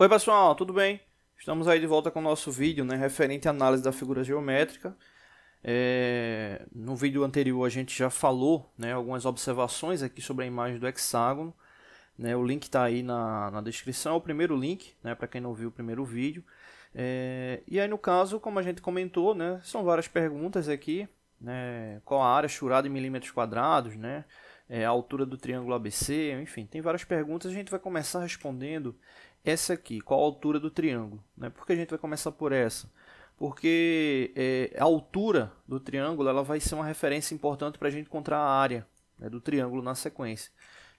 Oi pessoal, tudo bem? Estamos aí de volta com o nosso vídeo né, referente à análise da figura geométrica. É... No vídeo anterior a gente já falou né, algumas observações aqui sobre a imagem do hexágono. Né, o link está aí na, na descrição, é o primeiro link, né, para quem não viu o primeiro vídeo. É... E aí no caso, como a gente comentou, né, são várias perguntas aqui. Né, qual a área churada em milímetros quadrados, né? é, a altura do triângulo ABC, enfim, tem várias perguntas. A gente vai começar respondendo essa aqui, qual a altura do triângulo. Né? Por que a gente vai começar por essa? Porque é, a altura do triângulo ela vai ser uma referência importante para a gente encontrar a área né, do triângulo na sequência.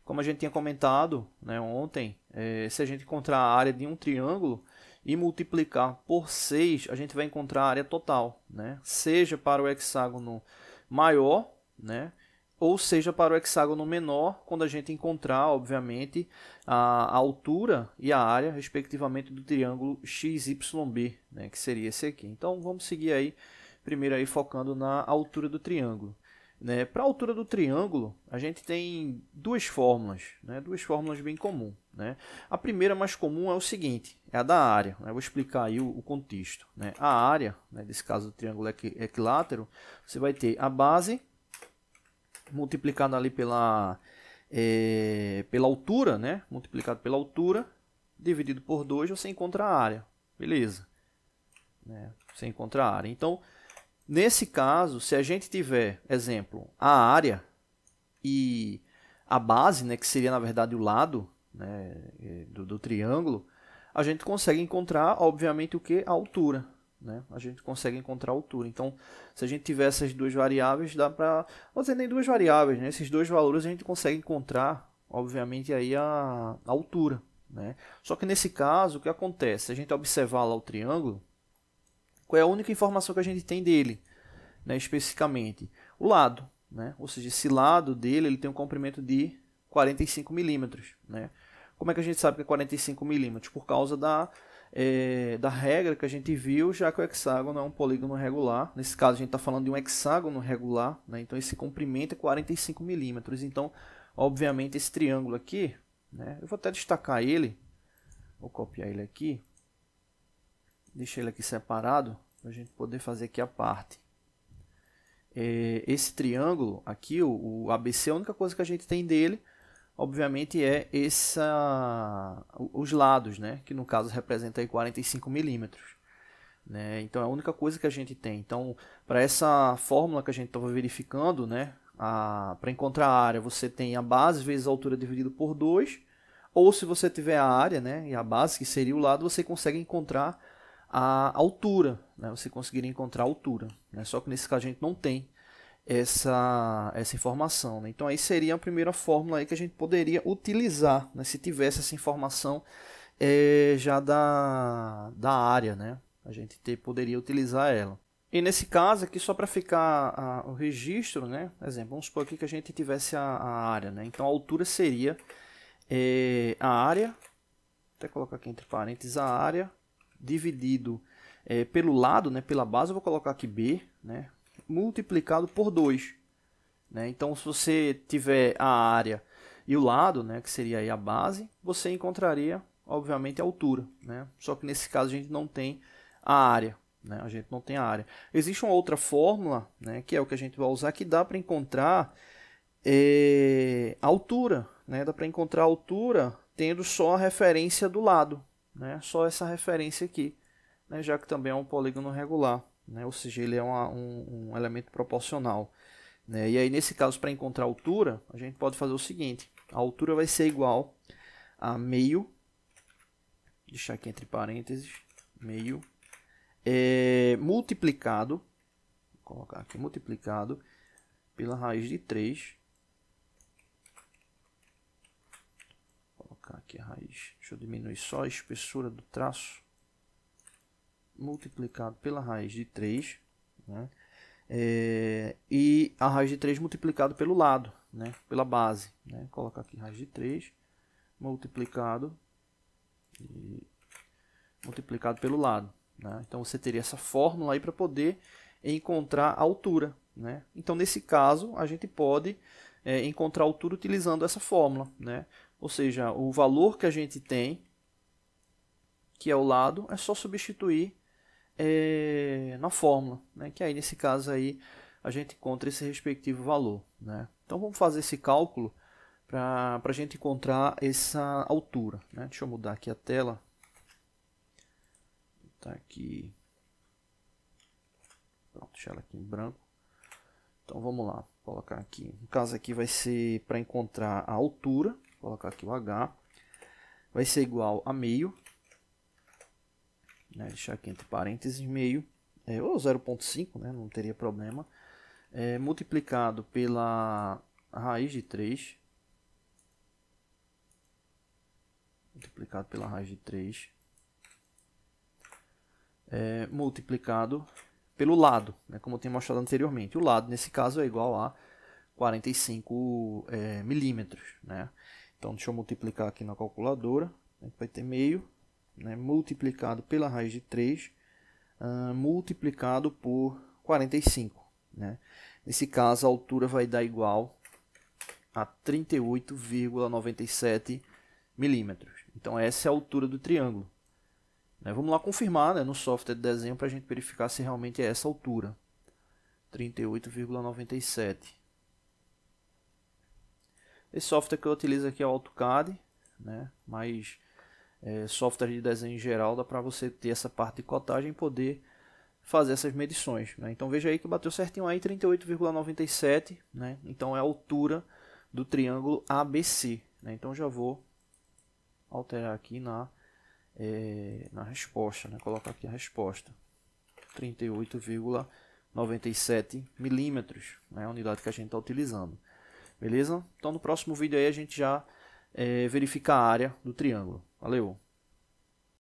Como a gente tinha comentado né, ontem, é, se a gente encontrar a área de um triângulo e multiplicar por 6, a gente vai encontrar a área total. Né? Seja para o hexágono maior, né, ou seja para o hexágono menor, quando a gente encontrar, obviamente, a altura e a área, respectivamente, do triângulo XYB, né, que seria esse aqui. Então, vamos seguir aí, primeiro aí, focando na altura do triângulo. Né? Para a altura do triângulo, a gente tem duas fórmulas, né? duas fórmulas bem comuns. Né? A primeira mais comum é o seguinte, é a da área. Né? vou explicar aí o, o contexto. Né? A área, nesse né, caso do triângulo equilátero, você vai ter a base multiplicado ali pela, é, pela altura, né? Multiplicado pela altura, dividido por 2, você encontra a área. Beleza. Né? Você encontra a área. Então, nesse caso, se a gente tiver, exemplo, a área e a base, né, que seria na verdade o lado né, é, do, do triângulo, a gente consegue encontrar, obviamente, o que? A altura. Né? A gente consegue encontrar a altura. Então, se a gente tiver essas duas variáveis, dá para. Ou seja, nem duas variáveis, né? esses dois valores a gente consegue encontrar, obviamente, aí a, a altura. Né? Só que nesse caso, o que acontece? Se a gente observar lá o triângulo, qual é a única informação que a gente tem dele, né? especificamente? O lado. Né? Ou seja, esse lado dele ele tem um comprimento de 45 milímetros. Né? Como é que a gente sabe que é 45 milímetros? Por causa da é, da regra que a gente viu, já que o hexágono é um polígono regular. Nesse caso, a gente está falando de um hexágono regular, né? então esse comprimento é 45 milímetros. Então, obviamente, esse triângulo aqui, né? eu vou até destacar ele, vou copiar ele aqui, deixar ele aqui separado, para a gente poder fazer aqui a parte. É, esse triângulo aqui, o, o ABC, a única coisa que a gente tem dele obviamente é essa os lados, né, que no caso representa aí 45 milímetros. Né? Então é a única coisa que a gente tem. Então para essa fórmula que a gente estava verificando, né, para encontrar a área você tem a base vezes a altura dividido por 2, ou se você tiver a área, né, e a base que seria o lado, você consegue encontrar a altura, né? Você conseguiria encontrar a altura, né? Só que nesse caso a gente não tem essa, essa informação. Né? Então aí seria a primeira fórmula aí que a gente poderia utilizar, né? se tivesse essa informação é, já da, da área, né? a gente ter, poderia utilizar ela. E nesse caso aqui, só para ficar a, o registro, né? exemplo, vamos supor aqui que a gente tivesse a, a área. Né? Então a altura seria é, a área, até colocar aqui entre parênteses, a área dividido é, pelo lado, né, pela base, eu vou colocar aqui B, né, multiplicado por 2. Né? Então, se você tiver a área e o lado, né, que seria a base, você encontraria, obviamente, a altura. Né? Só que nesse caso a gente não tem a área. Né? A gente não tem a área. Existe uma outra fórmula, né, que é o que a gente vai usar, que dá para encontrar é, a altura. Né? Dá para encontrar a altura tendo só a referência do lado. Né? Só essa referência aqui, né? já que também é um polígono regular né? ou seja, ele é uma, um, um, elemento proporcional. Né? E aí, nesse caso, para encontrar a altura, a gente pode fazer o seguinte: a altura vai ser igual a meio, deixar aqui entre parênteses, meio, é, multiplicado, vou colocar aqui multiplicado pela raiz de 3. Vou colocar aqui a raiz, deixa eu diminuir só a espessura do traço multiplicado pela raiz de 3, né? É, e a raiz de 3 multiplicado pelo lado, né? pela base. Né? Vou colocar aqui raiz de 3 multiplicado, e, multiplicado pelo lado. Né? Então você teria essa fórmula aí para poder encontrar a altura. Né? Então nesse caso a gente pode é, encontrar a altura utilizando essa fórmula. Né? Ou seja, o valor que a gente tem, que é o lado, é só substituir é, na fórmula, né? que aí nesse caso aí a gente encontra esse respectivo valor. Né? Então vamos fazer esse cálculo para a gente encontrar essa altura. Né? Deixa eu mudar aqui a tela. Tá aqui. Pronto, deixa ela aqui em branco. Então vamos lá, colocar aqui. No caso aqui vai ser para encontrar a altura, Vou colocar aqui o h, vai ser igual a meio né, deixar aqui entre parênteses meio, é, ou 0.5, né, não teria problema, é, multiplicado pela raiz de 3, multiplicado pela raiz de 3, é, multiplicado pelo lado, né, como eu tinha mostrado anteriormente. O lado, nesse caso, é igual a 45 é, milímetros. Né? Então, deixa eu multiplicar aqui na calculadora. Né, vai ter meio né, multiplicado pela raiz de 3, uh, ah, multiplicado por 45. Né? Nesse caso, a altura vai dar igual a 38,97 milímetros. Então, essa é a altura do triângulo. Né? Vamos lá confirmar né, no software de desenho para a gente verificar se realmente é essa altura. 38,97. Esse software que eu utilizo aqui é o AutoCAD, né? mas é, software de desenho em geral, dá para você ter essa parte de cotagem e poder fazer essas medições. Né? Então veja aí que bateu certinho aí 38,97, né? então é a altura do triângulo ABC. Né? Então já vou alterar aqui na, é, na resposta, né? colocar aqui a resposta. 38,97 milímetros, né? a unidade que a gente está utilizando. Beleza? Então no próximo vídeo aí a gente já é, verifica a área do triângulo. Valeu!